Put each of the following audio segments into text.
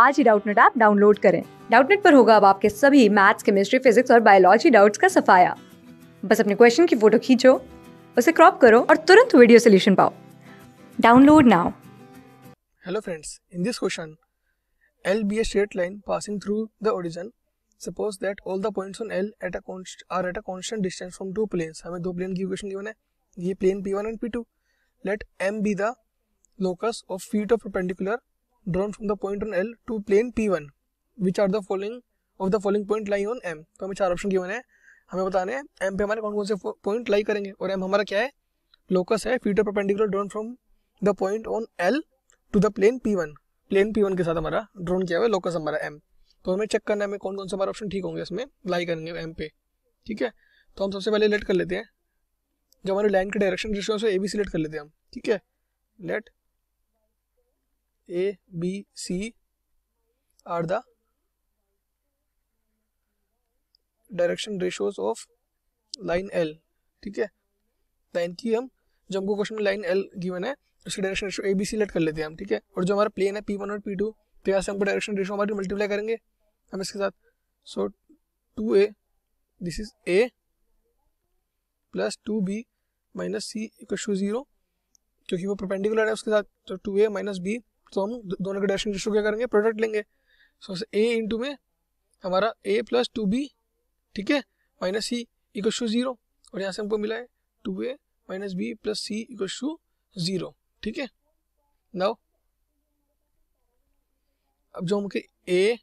आज ही Doubtnut app download करें डाउटनेट पर होगा अब आपके सभी मैथ्स केमिस्ट्री फिजिक्स और बायोलॉजी डाउट्स का सफाया बस अपने क्वेश्चन की फोटो खींचो उसे क्रॉप करो और तुरंत वीडियो सोल्यूशन पाओ download now hello friends in this question L be a straight line passing through the origin. Suppose that all the points on L at a const are at a constant distance from two planes. हमें दो plane की equation given है ये plane P1 एंड P2. Let M be the locus of feet of perpendicular drawn from the point on L to plane P1 which are the following of the following point lie on M तो हमें चार option given हैं हमें बताने हैं M पे हमारे कौन कौन से पॉइंट लाई करेंगे और एम हमारा क्या है लोकस है feet perpendicular drawn from the point on L to the plane P one plane P one के साथ हमारा ड्रोन किया हुआ है लोकस हमारा एम तो हमें चेक करना है हमें कौन कौन से हमारे ऑप्शन ठीक होंगे इसमें लाई करेंगे एम पे ठीक है तो हम सबसे पहले लेट कर लेते हैं जब हमारी लाइन के डायरेक्शन जिसको ए बी सी लेट कर लेते हैं हम ठीक है let A, B, C are the direction ratios of line L ठीक है लाइन की हम जो हमको क्वेश्चन में लाइन एल गिवन है उसकी direction ratio A B C let कर लेते हैं हम ठीक है और जो हमारा प्लेन है पी वन और पी टू तो यहाँ से हमको डायरेक्शन रेशो हमारी मल्टीप्लाई करेंगे हम इसके साथ so two A this is A plus two B minus C equal to zero क्योंकि वो परपेंडिकुलर है उसके साथ तो टू ए माइनस बी तो हम दोनों के डेसिंग रेशो क्या करेंगे प्रोडक्ट लेंगे सो ए इंटू में हमारा ए प्लस टू बी ठीक है minus C equal to zero और यहाँ से हमको मिला है two A minus B plus C equal to zero ठीक है नाउ अब जो हमके ए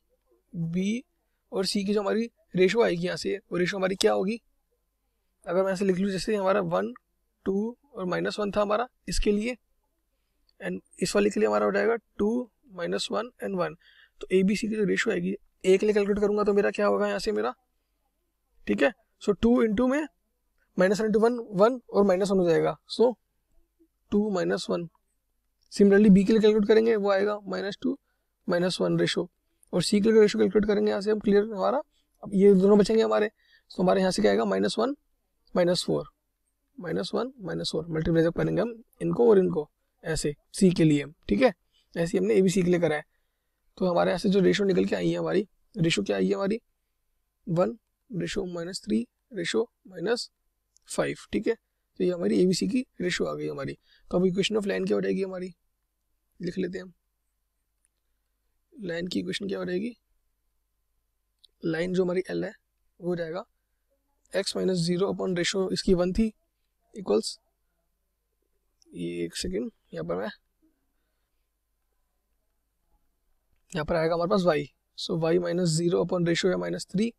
बी और सी की जो हमारी रेशो आएगी यहाँ से वो रेशो हमारी क्या होगी अगर मैं ऐसे लिख लूँ जैसे हमारा वन टू और माइनस वन था हमारा इसके लिए एंड इस वाले के लिए हमारा हो जाएगा two minus one and one तो ए बी सी की जो तो रेशियो आएगी एक लिए कैलकुलेट करूंगा तो मेरा क्या होगा यहाँ से मेरा ठीक है सो टू इंटू में minus one into one one और माइनस वन हो जाएगा so two minus one similarly B के लिए कैलकुलेट करेंगे वो आएगा minus two minus one ratio और सी के लिए रेशो कैलकुलेट करेंगे यहाँ से हम क्लियर हमारा अब ये दोनों बचेंगे हमारे तो हमारे यहाँ से क्या आएगा minus one minus four minus one minus four multiply करेंगे हम इनको और इनको ऐसे सी के लिए ठीक है ऐसे हमने ए बी सी के लिए करा है तो हमारे ऐसे जो रेशो निकल के आई है हमारी रेशो क्या आई है हमारी one ratio minus three ratio minus five ठीक है तो ये हमारी ए बी सी की रेशो आ गई हमारी तो अब इक्वेशन ऑफ लाइन क्या हो जाएगी हमारी लिख लेते हैं हम लाइन की इक्वेशन क्या हो जाएगी लाइन जो हमारी एल है वो हो जाएगा X minus zero upon ratio इसकी वन थी इक्वल्स ये एक सेकेंड यहाँ पर मैं यहाँ पर आएगा हमारे पास Y so Y minus zero upon ratio या minus three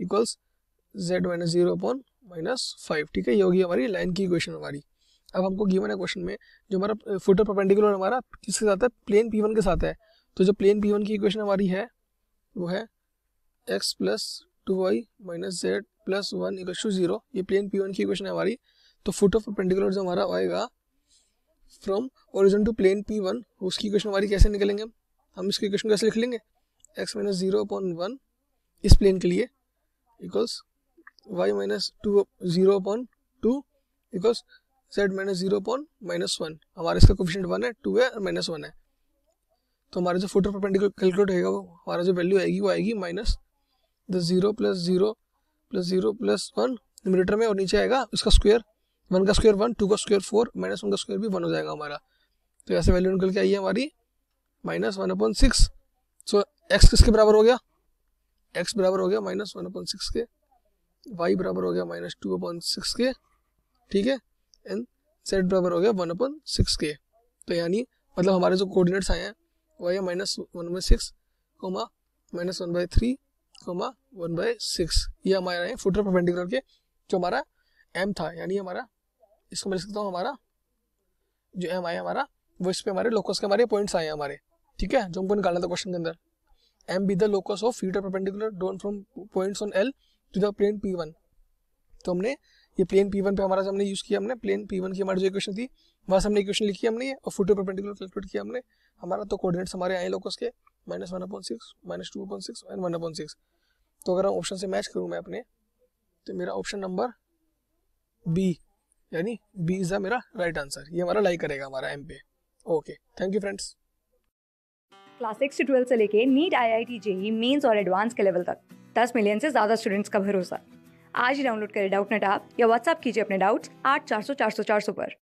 equals Z minus zero upon minus five ठीक है ये होगी हमारी लाइन की इक्वेशन हमारी अब हमको गिवन है क्वेश्चन में जो हमारा फुटर परपेंडिकुलर हमारा किसके साथ है प्लेन पी वन के साथ है तो जो प्लेन पी वन की इक्वेशन हमारी है वो है X plus two Y minus Z plus one equal to zero ये प्लेन पी वन की इक्वेशन है हमारी तो फुट ऑफ परपेंडिकुलर जो हमारा आएगा from origin to plane P one उसकी इक्वेशन हमारी कैसे निकलेंगे हम इसकी इक्वेशन कैसे लिख लेंगे X minus zero upon one इस प्लेन के लिए equals Y minus two zero upon two equals Z minus zero upon minus one हमारा इसका कोफिशेंट वन है टू है और माइनस वन है तो हमारा जो फोटो ऑफ कैलकुलेट होगा वो हमारा जो वैल्यू आएगी वो आएगी minus the zero plus zero plus zero plus one metre में और नीचे आएगा उसका स्क्वायर वन का स्क्वायर वन टू का स्क्वायर फोर माइनस वन का स्क्वायर भी वन हो जाएगा हमारा तो ऐसे वैल्यू निकल के आई है हमारी minus one upon six so X किसके बराबर हो गया एक्स बराबर हो गया माइनस वन अपॉइंट सिक्स के वाई बराबर हो गया माइनस टू अपॉइंट सिक्स के ठीक है एंड सेट बराबर हो गया वन अपॉइंट सिक्स के तो यानी मतलब हमारे जो कोऑर्डिनेट्स आए हैं वो आए minus one by six comma minus one by three comma one by six ये हमारे आए फुटर परपेंडिकुलर के जो हमारा एम था यानी हमारा इसको मैं लिख सकता हूँ तो हमारा जो एम आया हमारा वो इस पर हमारे लोकस के हमारे पॉइंट्स आए हमारे ठीक है जो हमको निकालना था क्वेश्चन के अंदर M be the locus of feet perpendicular drawn from points on L to the plane P one तो हमने ये प्लेन पी वन पे हमारा हमने यूज़ किया हमने प्लेन पी वन की हमारी जो इक्वेशन थी वहाँ से हमने इक्वेशन लिखी हमने और फूटर परपेंडिकुलर कैलकुलेट किया हमने हमारा तो कोऑर्डिनेट्स हमारे आए लोकस के minus one upon six minus two upon six and one upon six तो अगर हम ऑप्शन से मैच करूँ मैं अपने तो मेरा ऑप्शन नंबर बी यानी बी इज द मेरा राइट आंसर ये हमारा लाइक करेगा हमारा एम पे okay thank you friends class six से ट्वेल्थ से लेके NEET I I T JEE mains और एडवांस के लेवल तक दस मिलियन से ज्यादा स्टूडेंट्स का भरोसा आज ही डाउनलोड करें डाउट नेट आप या व्हाट्सअप कीजिए अपने डाउट्स आठ चार सौ चार सौ चार सौ पर